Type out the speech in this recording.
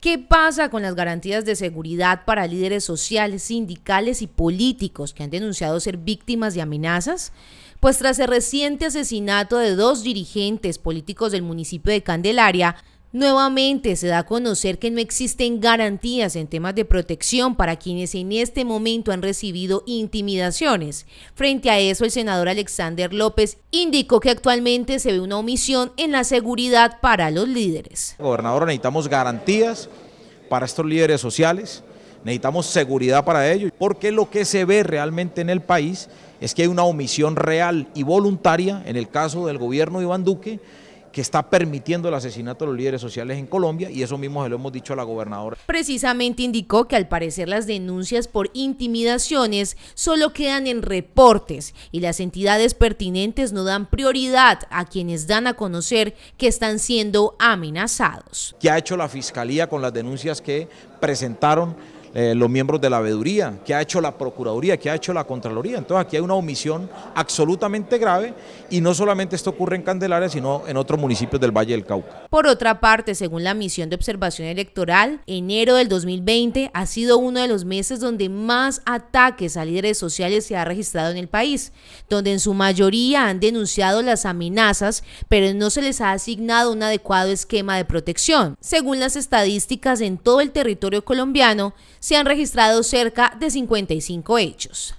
¿Qué pasa con las garantías de seguridad para líderes sociales, sindicales y políticos que han denunciado ser víctimas de amenazas? Pues tras el reciente asesinato de dos dirigentes políticos del municipio de Candelaria, Nuevamente se da a conocer que no existen garantías en temas de protección para quienes en este momento han recibido intimidaciones. Frente a eso, el senador Alexander López indicó que actualmente se ve una omisión en la seguridad para los líderes. Gobernador, necesitamos garantías para estos líderes sociales, necesitamos seguridad para ellos, porque lo que se ve realmente en el país es que hay una omisión real y voluntaria, en el caso del gobierno de Iván Duque, que está permitiendo el asesinato de los líderes sociales en Colombia y eso mismo se lo hemos dicho a la gobernadora. Precisamente indicó que al parecer las denuncias por intimidaciones solo quedan en reportes y las entidades pertinentes no dan prioridad a quienes dan a conocer que están siendo amenazados. ¿Qué ha hecho la Fiscalía con las denuncias que presentaron eh, los miembros de la veeduría, que ha hecho la Procuraduría, que ha hecho la Contraloría. Entonces aquí hay una omisión absolutamente grave y no solamente esto ocurre en Candelaria, sino en otros municipios del Valle del Cauca. Por otra parte, según la misión de observación electoral, enero del 2020 ha sido uno de los meses donde más ataques a líderes sociales se ha registrado en el país, donde en su mayoría han denunciado las amenazas, pero no se les ha asignado un adecuado esquema de protección. Según las estadísticas en todo el territorio colombiano, se han registrado cerca de 55 hechos.